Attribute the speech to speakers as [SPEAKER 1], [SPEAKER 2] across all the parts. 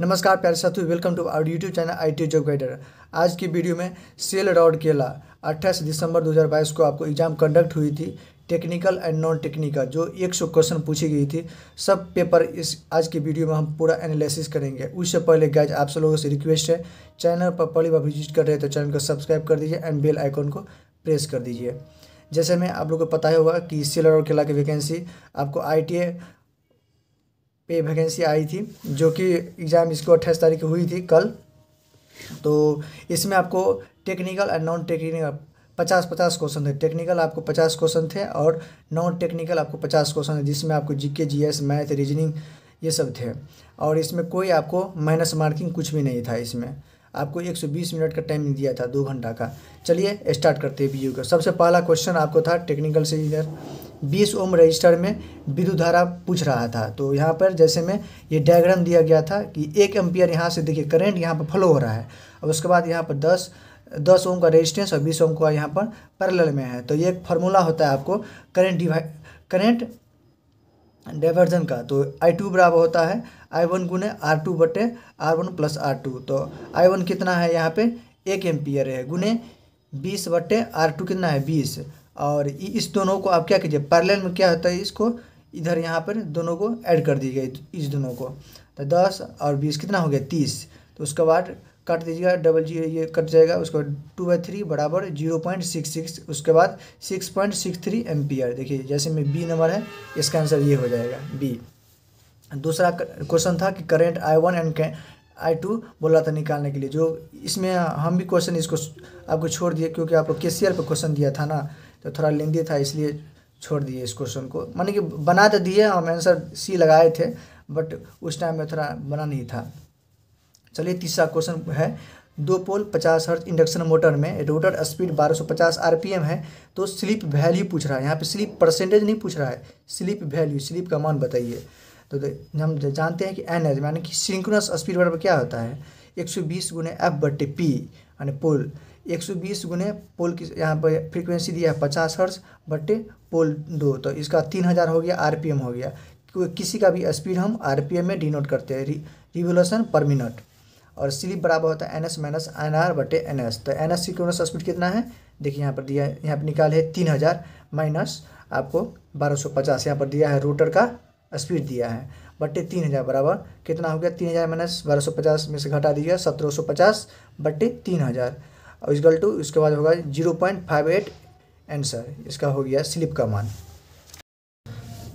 [SPEAKER 1] नमस्कार प्यारे साथियों welcome to our YouTube channel I T job guider आज की वीडियो में सेल रॉड केला 28 दिसंबर 2022 को आपको एग्जाम कंडक्ट हुई थी टेक्निकल एंड नॉन टेक्निकल जो 100 क्वेश्चन पूछी गई थी सब पेपर इस आज की वीडियो में हम पूरा एनालिसिस करेंगे उससे पहले गाइज आप सब लोगों से रिक्वेस्ट है चैनल पर पहली बार विजिट कर रहे हैं तो चैनल को सब्सक्राइब कर दीजिए एंड बेल आइकॉन को प्रेस कर दीजिए जैसे मैं आप लोग को पता ही होगा कि सेल रॉड केला की वैकेंसी आपको आई पे वैकेंसी आई थी जो कि एग्ज़ाम इसको अट्ठाईस तारीख हुई थी कल तो इसमें आपको टेक्निकल एंड नॉन टेक्निकल पचास पचास क्वेश्चन थे टेक्निकल आपको पचास क्वेश्चन थे और नॉन टेक्निकल आपको पचास क्वेश्चन थे जिसमें आपको जीके जीएस मैथ रीजनिंग ये सब थे और इसमें कोई आपको माइनस मार्किंग कुछ भी नहीं था इसमें आपको 120 मिनट का टाइम दिया था दो घंटा का चलिए स्टार्ट करते हैं वीडियो का सबसे पहला क्वेश्चन आपको था टेक्निकल से इधर बीस ओम रजिस्टर में विद्युत धारा पूछ रहा था तो यहाँ पर जैसे में ये डायग्राम दिया गया था कि एक एम्पियर यहाँ से देखिए करेंट यहाँ पर फ्लो हो रहा है और उसके बाद यहाँ पर दस दस ओम का रेजिस्टेंस और बीस ओम का यहाँ पर पैरेलल में है तो ये एक फार्मूला होता है आपको करेंट डिवाइ करेंट डाइवर्जन का तो आई टू बराबर होता है आई वन गुने आर टू बटे R one plus R two तो आई वन कितना है यहाँ पे एक एम्पियर है गुने बीस बटे आर टू कितना है बीस और इस दोनों को आप क्या कीजिए पैरेलल में क्या होता है इसको इधर यहाँ पर दोनों को ऐड कर दीजिए इस दोनों को तो दस और बीस कितना हो गया तीस तो उसके बाद काट दीजिएगा डबल जी ये कट जाएगा उसके बाद टू बाई थ्री बराबर जीरो पॉइंट सिक्स सिक्स उसके बाद six point six three R देखिए जैसे में बी नंबर है इसका आंसर ये हो जाएगा बी दूसरा क्वेश्चन था कि current I one and I two बोला था निकालने के लिए जो इसमें हम भी क्वेश्चन इसको आपको छोड़ दिए क्योंकि आपको के सी पर क्वेश्चन दिया था ना तो थोड़ा लेंदी था इसलिए छोड़ दिए इस क्वेश्चन को मानी कि बना तो दिए हम आंसर सी लगाए थे बट उस टाइम में थोड़ा बना नहीं था चलिए तीसरा क्वेश्चन है दो पोल पचास हर्ज इंडक्शन मोटर में रोटर स्पीड 1250 आरपीएम है तो स्लिप वैल्यू पूछ रहा है यहाँ पे स्लिप परसेंटेज नहीं पूछ रहा है स्लिप वैल्यू स्लिप का मान बताइए तो हम जानते हैं कि एन एच यानी कि सिंक्रोनस स्पीड बराबर क्या होता है एक सौ बीस गुने एफ बटे पी यानी पोल एक सौ बीस गुने पोल की यहाँ पर फ्रीक्वेंसी दिया है पचास हर्ट्स बटे पोल दो तो इसका तीन हज़ार हो गया आरपीएम हो गया किसी का भी स्पीड हम आरपीएम में डिनोट करते हैं रिवोल्यूशन पर मिनट और स्लिप बराबर होता है N S minus N R बटे एन एस तो एन एस सी क्यों स्पीड कितना है देखिए यहाँ पर दिया है यहाँ पर निकाले तीन हज़ार माइनस आपको बारह सौ पचास यहाँ पर दिया है रोटर का स्पीड दिया है बटे तीन हज़ार बराबर कितना हो गया तीन हज़ार माइनस बारह सौ पचास में से घटा दीजिए सत्रह सौ पचास बटे तीन हज़ार और इजगल टू इसके बाद होगा zero point five eight answer इसका हो गया स्लिप का मान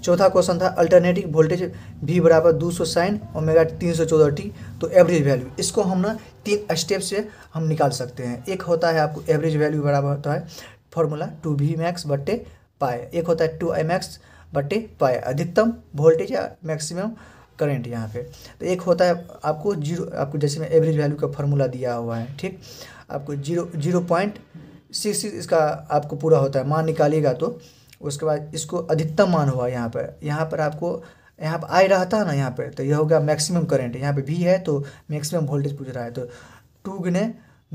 [SPEAKER 1] चौथा क्वेश्चन था अल्टरनेटिव वोल्टेज भी बराबर दो सौ साइन और मेगा तीन सौ चौदह टी तो एवरेज वैल्यू इसको हम ना तीन स्टेप से हम निकाल सकते हैं एक होता है आपको एवरेज वैल्यू बराबर होता है फॉर्मूला टू वी मैक्स बट्टे पाए एक होता है टू आई मैक्स बट्टे पाए अधिकतम वोल्टेज या मैक्सिमम करेंट यहाँ पे तो एक होता है आपको जीरो आपको जैसे मैं एवरेज वैल्यू का फार्मूला दिया हुआ है ठीक आपको zero zero point six six इसका आपको पूरा होता है मान निकालिएगा तो उसके बाद इसको अधिकतम मान हुआ यहाँ पर यहाँ पर आपको यहाँ पर आई रहता है ना यहाँ पर तो यह हो गया मैक्सिमम करेंट यहाँ पे भी है तो मैक्सिमम वोल्टेज पूछ रहा है तो टू गिने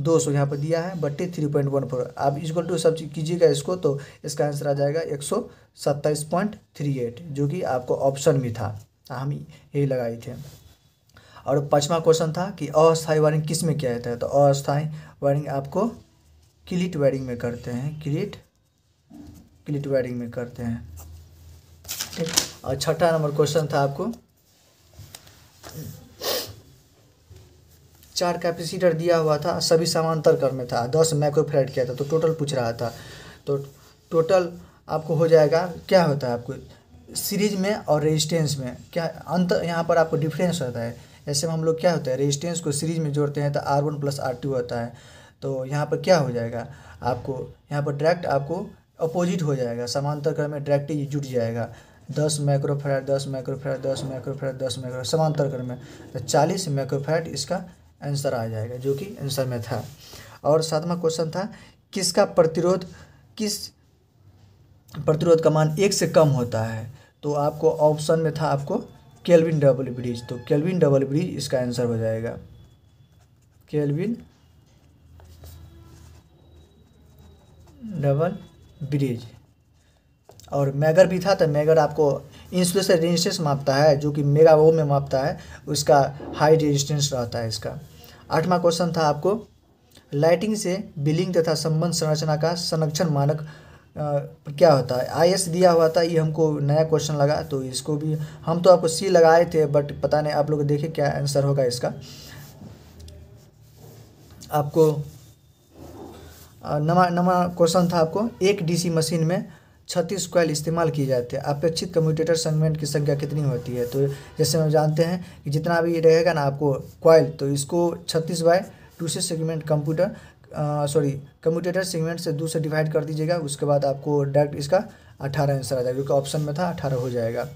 [SPEAKER 1] दो सौ यहाँ पर दिया है बट्टे थ्री पॉइंट वन फोर आप इजक्वल टू सब चीज़ कीजिएगा इसको तो इसका आंसर आ जाएगा एक सौ सत्ताईस पॉइंट थ्री एट जो कि आपको ऑप्शन में था हम यही लगाए थे और पाँचवा क्वेश्चन था कि अस्थायी वायरिंग किस में किया जाता है तो अस्थायी वायरिंग आपको क्लिट वायरिंग में करते हैं क्लिट क्लिट वायरिंग में करते हैं ठीक और छठा नंबर क्वेश्चन था आपको चार कैपेसिटर दिया हुआ था सभी समांतर कर में था दस फ्लाइट किया था तो टोटल पूछ रहा था तो टोटल आपको हो जाएगा क्या होता है आपको सीरीज में और रेजिस्टेंस में क्या अंत यहाँ पर आपको डिफरेंस होता है ऐसे में हम लोग क्या होता है रेजिस्टेंस को सीरीज में जोड़ते हैं तो R one plus R two होता है तो यहाँ पर क्या हो जाएगा आपको यहाँ पर डायरेक्ट आपको अपोजिट हो जाएगा समांतर क्रम में डायरेक्ट जुट जाएगा दस माइक्रोफेराड दस माइक्रोफेराड दस माइक्रोफेराड दस माइक्रो समांतर क्रम में तो चालीस माइक्रोफेराड इसका आंसर आ जाएगा जो कि आंसर में था और सातवां क्वेश्चन था किसका प्रतिरोध किस प्रतिरोध का मान एक से कम होता है तो आपको ऑप्शन में था आपको केल्विन डबल ब्रिज तो केल्विन डबल ब्रिज इसका आंसर हो जाएगा केल्विन डबल ब्रिज और मैगर भी था तो मैगर आपको इंसुलेशन रेजिस्टेंस मापता है जो कि मेगा वो में मापता है उसका हाई रेजिस्टेंस रहता है इसका आठवां क्वेश्चन था आपको लाइटिंग से बिलिंग तथा संबंध संरचना का संरक्षण मानक क्या होता है आई एस दिया हुआ था ये हमको नया क्वेश्चन लगा तो इसको भी हम तो आपको सी लगाए थे बट पता नहीं आप लोग देखें क्या आंसर होगा इसका आपको नवा नवा क्वेश्चन था आपको एक डीसी मशीन में छत्तीस क्वाइल इस्तेमाल किए जाते हैं अपेक्षित कम्यूटेटर सेगमेंट की संख्या कितनी होती है तो जैसे हम जानते हैं कि जितना भी रहेगा ना आपको क्वाइल तो इसको छत्तीस बाय टू से segment computer sorry commutator segment से दो से डिवाइड कर दीजिएगा उसके बाद आपको डायरेक्ट इसका अठारह आंसर आ जाएगा क्योंकि ऑप्शन में था अठारह हो जाएगा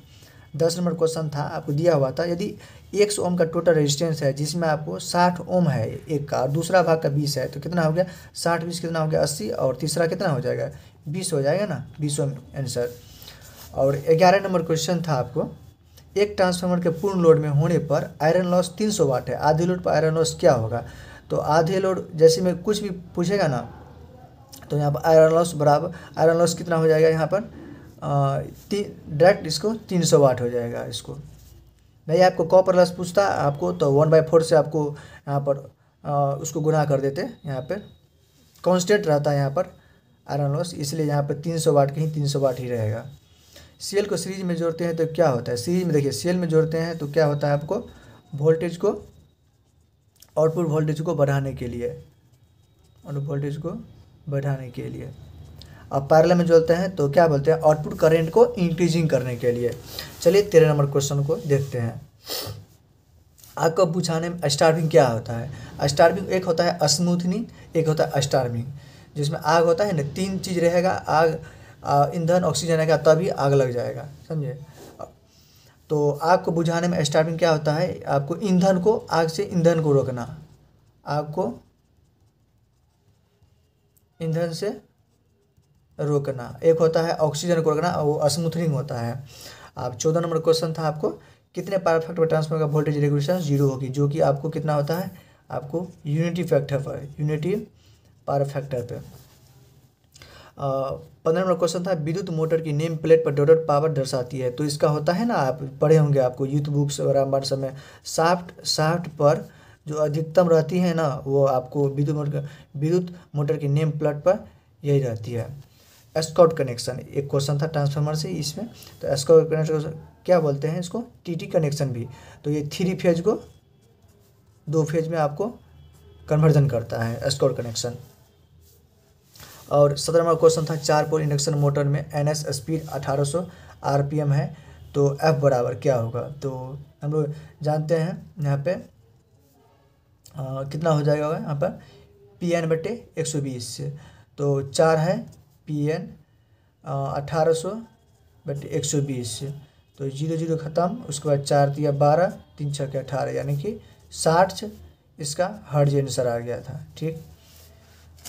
[SPEAKER 1] दस नंबर क्वेश्चन था आपको दिया हुआ था यदि एक सौ ओम का टोटल रेजिस्टेंस है जिसमें आपको साठ ओम है एक का और दूसरा भाग का बीस है तो कितना हो गया साठ बीस कितना हो गया अस्सी और तीसरा कितना हो जाएगा बीस हो जाएगा ना बीस ओम आंसर और ग्यारह नंबर क्वेश्चन था आपको एक ट्रांसफार्मर के पूर्ण लोड में होने पर आयरन लॉस तीन सौ वाट है आधे लोड पर आयरन लॉस क्या होगा तो आधे लोड जैसे में कुछ भी पूछेगा ना तो यहाँ पर आयरन लॉस बराबर आयरन लॉस कितना हो जाएगा यहाँ पर तीन डायरेक्ट इसको तीन सौ वाट हो जाएगा इसको नहीं आपको कॉपर लॉस पूछता आपको तो वन बाई फोर से आपको यहाँ पर आ, उसको गुना कर देते यहाँ पर कॉन्स्टेंट रहता है यहाँ पर आयरन लॉस इसलिए यहाँ पर तीन सौ वाट कहीं तीन सौ वाट ही रहेगा सीएल को सीरीज में जोड़ते हैं तो क्या होता है सीरीज में देखिए सीएल में जोड़ते हैं तो क्या होता है आपको वोल्टेज को आउटपुट वोल्टेज को बढ़ाने के लिए आउटपुट वोल्टेज को बढ़ाने के लिए अब पैरल में जोड़ते हैं तो क्या बोलते हैं आउटपुट करंट को इंक्रीजिंग करने के लिए चलिए तेरह नंबर क्वेश्चन को देखते हैं आपको पूछाने में स्टार्विंग क्या होता है स्टार्विंग एक होता है स्मूथनिंग एक होता है स्टार्विंग जिसमें आग होता है ना तीन चीज़ रहेगा आग ईंधन ऑक्सीजन रहेगा तभी आग लग जाएगा समझे तो आग को बुझाने में स्टार्टिंग क्या होता है आपको ईंधन को आग से ईंधन को रोकना आग को ईंधन से रोकना एक होता है ऑक्सीजन को रोकना और वो स्मूथनिंग होता है आप चौदह नंबर क्वेश्चन था आपको कितने परफेक्ट में ट्रांसफर का वोल्टेज रेगुलेशन जीरो होगी जो कि आपको कितना होता है आपको यूनिटी फैक्टर पर यूनिटी पावर फैक्टर पर पंद्रह नंबर क्वेश्चन था विद्युत मोटर की नेम प्लेट पर डॉटेड पावर दर्शाती है तो इसका होता है ना आप पढ़े होंगे आपको यूथ बुक्स रामबाण समय साफ्ट साफ्ट पर जो अधिकतम रहती है ना वो आपको विद्युत मोटर विद्युत मोटर की नेम प्लेट पर यही रहती है एस्कॉट कनेक्शन एक क्वेश्चन था ट्रांसफार्मर से इसमें तो एस्कॉट कनेक्शन क्या बोलते हैं इसको टी कनेक्शन भी तो ये थ्री फेज को दो फेज में आपको कन्वर्जन करता है एस्कॉट कनेक्शन और सत्रह नंबर क्वेश्चन था चार पोल इंडक्शन मोटर में एन एस स्पीड अठारह सौ आर पी एम है तो एफ बराबर क्या होगा तो हम लोग जानते हैं यहाँ पे आ, कितना हो जाएगा यहाँ पर पी एन बटे एक सौ बीस तो चार है पी एन अठारह सौ बटे एक सौ बीस तो जीरो जीरो ख़त्म उसके बाद चार दिया बारह तीन छः के अठारह यानी कि साठ इसका हर्ज आंसर आ गया था ठीक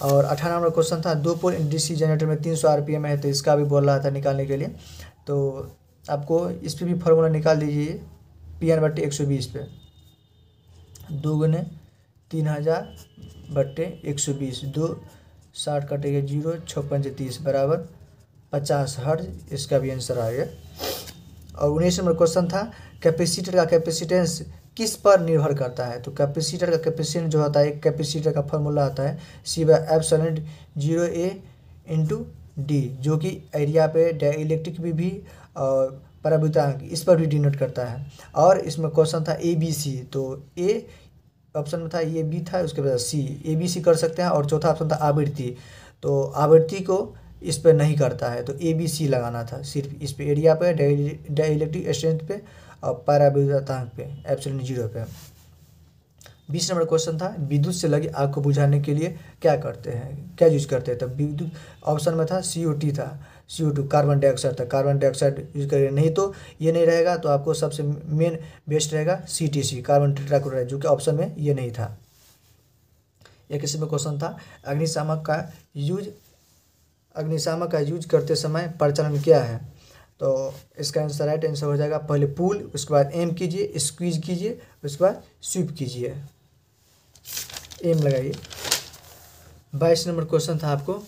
[SPEAKER 1] और अठारह नंबर क्वेश्चन था दो पोल डीसी जनरेटर में तीन सौ आर पी एम है तो इसका भी बोल रहा था निकालने के लिए तो आपको इस पर भी फार्मूला निकाल दीजिए पी एन बट्टे एक सौ बीस पे दो गुने तीन हज़ार बट्टे एक सौ बीस दो साठ कटेगा जीरो छप्पन से तीस बराबर पचास हर इसका भी आंसर आएगा और उन्नीस नंबर क्वेश्चन था कैपेसिटर का कैपेसिटेंस किस पर निर्भर करता है तो कैपेसिटर का कैपेसिटर जो होता है एक कैपेसिटर का फॉर्मूला आता है सी बाय सलेंट जीरो ए इंटू डी जो कि एरिया पे डाइलेक्ट्रिक भी, भी और पराविद्युतांक इस पर भी डिनोट करता है और इसमें क्वेश्चन था ए बी सी तो ए ऑप्शन में था ये बी था उसके बाद सी ए बी सी कर सकते हैं और चौथा ऑप्शन था आवृत्ति तो आवृत्ति को इस पर नहीं करता है तो ए बी सी लगाना था सिर्फ इस पर एरिया पर डाइलेक्ट्रिक स्ट्रेंथ पे और पारा विद्युतांक पे एप्सिलन जीरो पे बीस नंबर क्वेश्चन था विद्युत से लगी आग को बुझाने के लिए क्या करते हैं क्या यूज करते हैं तब विद्युत ऑप्शन में था सी टी था सी टू कार्बन डाइऑक्साइड था कार्बन डाइऑक्साइड यूज करेंगे नहीं तो ये नहीं रहेगा तो आपको सबसे मेन बेस्ट रहेगा C T C carbon trichloride जो कि ऑप्शन में ये नहीं था यह किसी में क्वेश्चन था अग्निशामक का यूज अग्निशामक का यूज करते समय प्रचलन क्या है तो इसका आंसर राइट आंसर हो जाएगा पहले पुल उसके बाद एम कीजिए स्क्वीज कीजिए उसके बाद स्वीप कीजिए एम लगाइए बाईस नंबर क्वेश्चन था आपको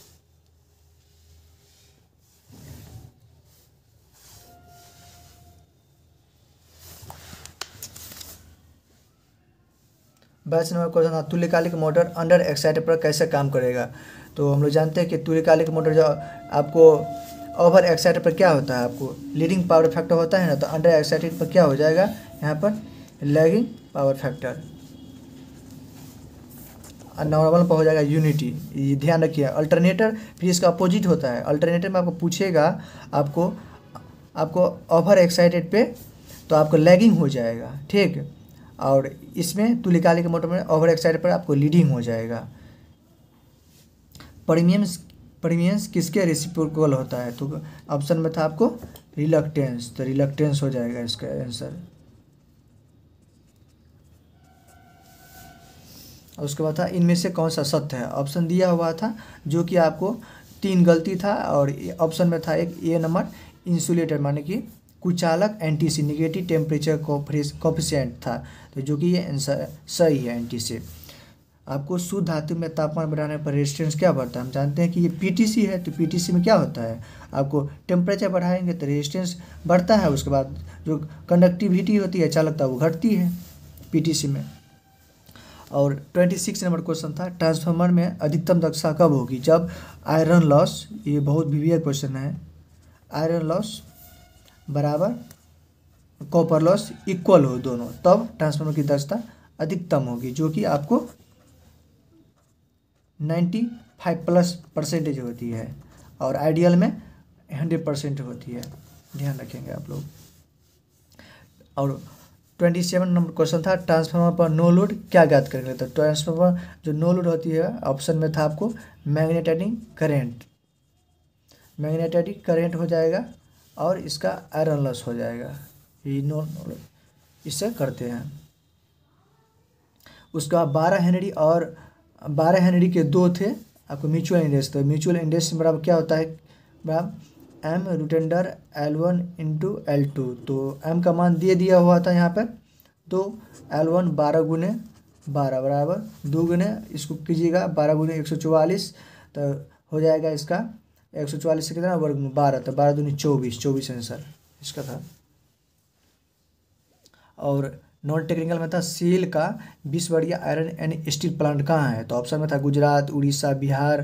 [SPEAKER 1] बाईस नंबर क्वेश्चन था तुल्यकालिक मोटर अंडर एक्साइट पर कैसे काम करेगा तो हम लोग जानते हैं कि तुल्यकालिक मोटर जो आपको ओवर एक्साइटेड पर क्या होता है आपको लीडिंग पावर फैक्टर होता है ना तो अंडर एक्साइटेड पर क्या हो जाएगा यहाँ पर लैगिंग पावर फैक्टर नॉर्मल पर हो जाएगा यूनिटी ये ध्यान रखिए अल्टरनेटर फिर इसका अपोजिट होता है अल्टरनेटर में आपको पूछेगा आपको आपको ओवर एक्साइटेड पे तो आपको लैगिंग हो जाएगा ठीक और इसमें तुलिकाली के मोटर में ओवर एक्साइटेड पर आपको लीडिंग हो जाएगा प्रीमियम्स प्रीमियंस किसके रेसिप्रोकल होता है तो ऑप्शन में था आपको रिलक्टेंस तो रिलक्टेंस हो जाएगा इसका आंसर उसके बाद था इनमें से कौन सा सत्य है ऑप्शन दिया हुआ था जो कि आपको तीन गलती था और ऑप्शन में था एक ए नंबर इंसुलेटर माने कि कुचालक N T C negative temperature coefficient था तो जो कि ये आंसर सही है एंटी सी आपको शुद्ध धातु में तापमान बढ़ाने पर रेजिस्टेंस क्या बढ़ता है हम जानते हैं कि ये पीटीसी है तो पीटीसी में क्या होता है आपको टेम्परेचर बढ़ाएंगे तो रेजिस्टेंस बढ़ता है उसके बाद जो कंडक्टिविटी होती है चालकता है वो घटती है पीटीसी में और ट्वेंटी सिक्स नंबर क्वेश्चन था ट्रांसफार्मर में अधिकतम दक्षता कब होगी जब आयरन लॉस ये बहुत विवियर क्वेश्चन है आयरन लॉस बराबर कॉपर लॉस इक्वल हो दोनों तब ट्रांसफार्मर की दक्षता अधिकतम होगी जो कि आपको नाइन्टी फाइव प्लस परसेंटेज होती है और आइडियल में हंड्रेड परसेंट होती है ध्यान रखेंगे आप लोग और ट्वेंटी सेवन नंबर क्वेश्चन था ट्रांसफार्मर पर नो लोड क्या ज्ञात करेंगे तो ट्रांसफार्मर जो नो लोड होती है ऑप्शन में था आपको मैग्नेटाइटिंग करेंट मैग्नेटाइडिंग करेंट हो जाएगा और इसका आयरन लॉस हो जाएगा ये नो, नो इससे करते हैं उसका बारह हेनरी और बारह हेनरी के दो थे आपको म्यूचुअल इंडेक्स तो म्यूचुअल इंडेक्स बराबर क्या होता है बराबर M root under L one into L two तो एम का मान दिए दिया हुआ था यहाँ पर तो एल वन बारह गुने बारह बराबर दो गुने इसको कीजिएगा बारह गुने एक सौ चौवालीस तो हो जाएगा इसका एक सौ चौवालीस से कितना वर्ग में बारह तो बारह दूनी चौबीस चौबीस आंसर इसका था और नॉन टेक्निकल में था सेल का बीस बढ़िया आयरन एंड स्टील प्लांट कहाँ है तो ऑप्शन में था गुजरात उड़ीसा बिहार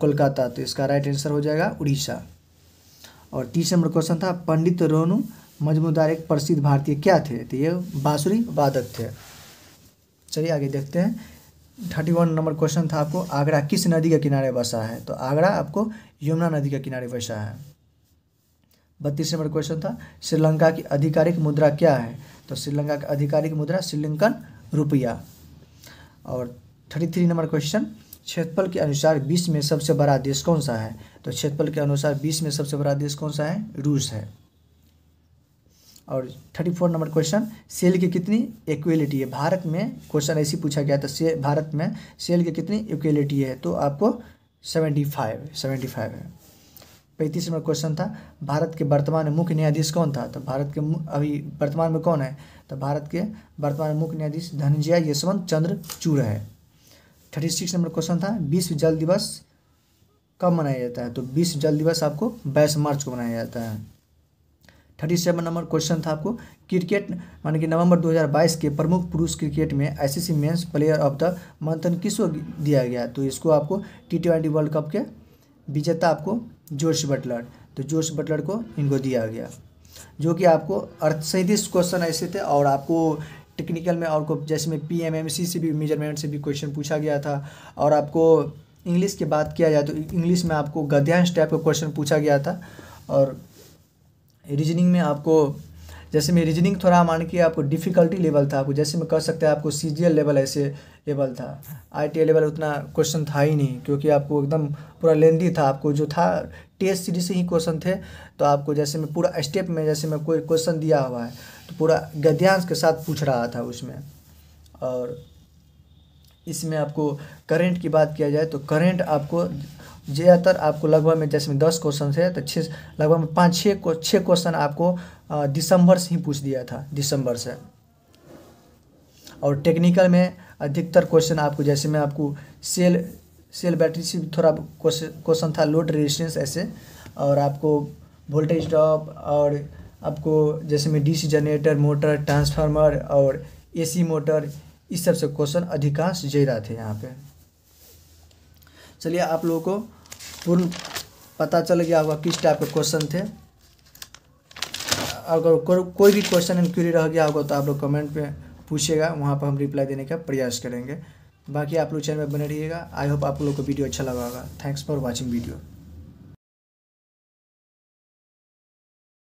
[SPEAKER 1] कोलकाता तो इसका राइट आंसर हो जाएगा उड़ीसा और तीसरे नंबर क्वेश्चन था पंडित रोनू मजमूदार एक प्रसिद्ध भारतीय क्या थे तो ये बाँसुरी वादक थे चलिए आगे देखते हैं थर्टी वन नंबर क्वेश्चन था आपको आगरा किस नदी के किनारे बसा है तो आगरा आपको यमुना नदी के किनारे बसा है बत्तीस नंबर क्वेश्चन था श्रीलंका की आधिकारिक मुद्रा क्या है तो श्रीलंका का आधिकारिक मुद्रा श्रीलंकन रुपया और थर्टी थ्री नंबर क्वेश्चन क्षेत्रफल के अनुसार बीस में सबसे बड़ा देश कौन सा है तो क्षेत्रफल के अनुसार बीस में सबसे बड़ा देश कौन सा है रूस है और thirty four number question cell की कितनी इक्वलिटी है भारत में क्वेश्चन ऐसी पूछा गया था से भारत में सेल की कितनी इक्वलिटी है तो आपको सेवेंटी फाइव सेवेंटी फाइव है पैंतीस नंबर क्वेश्चन था भारत के वर्तमान मुख्य न्यायाधीश कौन था तो भारत के अभी वर्तमान में कौन है तो भारत के वर्तमान मुख्य न्यायाधीश धनंजय यशवंत चंद्र चूर है थर्टी सिक्स नंबर क्वेश्चन था विश्व जल दिवस कब मनाया जाता है तो विश्व जल दिवस आपको बाईस मार्च को मनाया जाता है थर्टी सेवन नंबर क्वेश्चन था आपको क्रिकेट मान कि नवंबर 2022 के प्रमुख पुरुष क्रिकेट में ICC men's player of the month किसको दिया गया तो इसको आपको टी ट्वेंटी वर्ल्ड कप के विजेता आपको जोश बटलर तो जोश बटलर को इनको दिया गया जो कि आपको अर्थ सैंतीस क्वेश्चन ऐसे थे और आपको टेक्निकल में और को जैसे में पी एम एम सी से भी मेजरमेंट से भी क्वेश्चन पूछा गया था और आपको इंग्लिश की बात किया जाए तो इंग्लिश में आपको गद्यांश टाइप का क्वेश्चन पूछा गया था और रीजनिंग में आपको जैसे मैं रीजनिंग थोड़ा मान के आपको डिफिकल्टी लेवल था आपको जैसे मैं कह सकता हैं आपको सी लेवल ऐसे लेवल था आई लेवल उतना क्वेश्चन था ही नहीं क्योंकि आपको एकदम पूरा लेंदी था आपको जो था टेस्ट सीरीज से ही क्वेश्चन थे तो आपको जैसे मैं पूरा स्टेप में जैसे मैं कोई क्वेश्चन दिया हुआ है तो पूरा गद्यांश के साथ पूछ रहा था उसमें और इसमें आपको करंट की बात किया जाए तो करंट आपको ज़्यादातर आपको लगभग में जैसे में दस क्वेश्चन है तो छः लगभग में पाँच छः छः क्वेश्चन आपको दिसंबर से ही पूछ दिया था दिसंबर से और टेक्निकल में अधिकतर क्वेश्चन आपको जैसे मैं आपको सेल सेल बैटरी से थोड़ा क्वेश्चन था लोड रेजिस्टेंस ऐसे और आपको वोल्टेज ड्रॉप और आपको जैसे में डीसी जनरेटर मोटर ट्रांसफार्मर और एसी मोटर इस सब से क्वेश्चन अधिकांश जे रहा थे यहाँ पे चलिए आप लोगों को पूर्ण पता चल गया होगा किस टाइप के क्वेश्चन थे अगर को, कोई भी क्वेश्चन एंड क्यूरी रह गया होगा तो आप लोग कमेंट पे पूछिएगा वहाँ पर हम रिप्लाई देने का प्रयास करेंगे बाकी आप लोग चैनल में बने रहिएगा आई होप आप लोग को वीडियो अच्छा लगा होगा थैंक्स फॉर वॉचिंग वीडियो